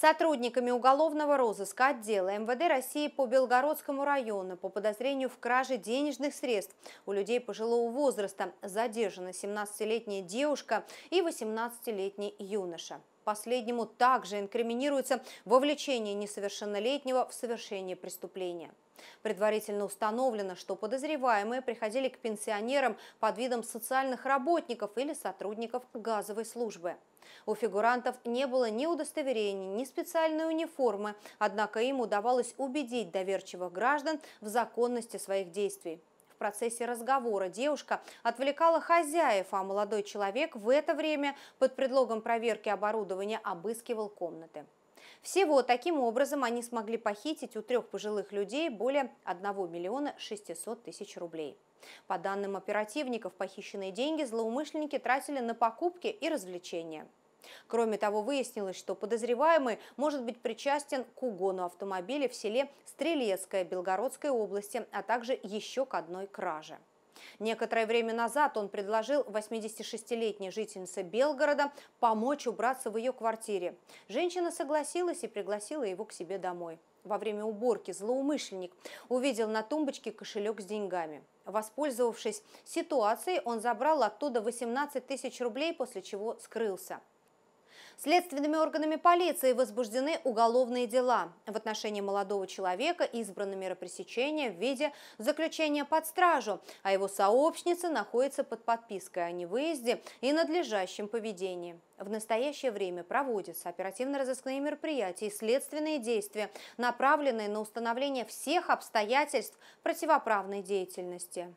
сотрудниками уголовного розыска отдела МВД России по Белгородскому району по подозрению в краже денежных средств у людей пожилого возраста задержана 17-летняя девушка и 18-летний юноша. Последнему также инкриминируется вовлечение несовершеннолетнего в совершение преступления. Предварительно установлено, что подозреваемые приходили к пенсионерам под видом социальных работников или сотрудников газовой службы. У фигурантов не было ни удостоверений, ни специальной униформы, однако им удавалось убедить доверчивых граждан в законности своих действий. В процессе разговора девушка отвлекала хозяев, а молодой человек в это время под предлогом проверки оборудования обыскивал комнаты. Всего таким образом они смогли похитить у трех пожилых людей более 1 миллиона 600 тысяч рублей. По данным оперативников, похищенные деньги злоумышленники тратили на покупки и развлечения. Кроме того, выяснилось, что подозреваемый может быть причастен к угону автомобиля в селе Стрелецкое Белгородской области, а также еще к одной краже. Некоторое время назад он предложил 86-летней жительнице Белгорода помочь убраться в ее квартире. Женщина согласилась и пригласила его к себе домой. Во время уборки злоумышленник увидел на тумбочке кошелек с деньгами. Воспользовавшись ситуацией, он забрал оттуда 18 тысяч рублей, после чего скрылся. Следственными органами полиции возбуждены уголовные дела. В отношении молодого человека избраны меры пресечения в виде заключения под стражу, а его сообщница находится под подпиской о невыезде и надлежащем поведении. В настоящее время проводятся оперативно-розыскные мероприятия и следственные действия, направленные на установление всех обстоятельств противоправной деятельности.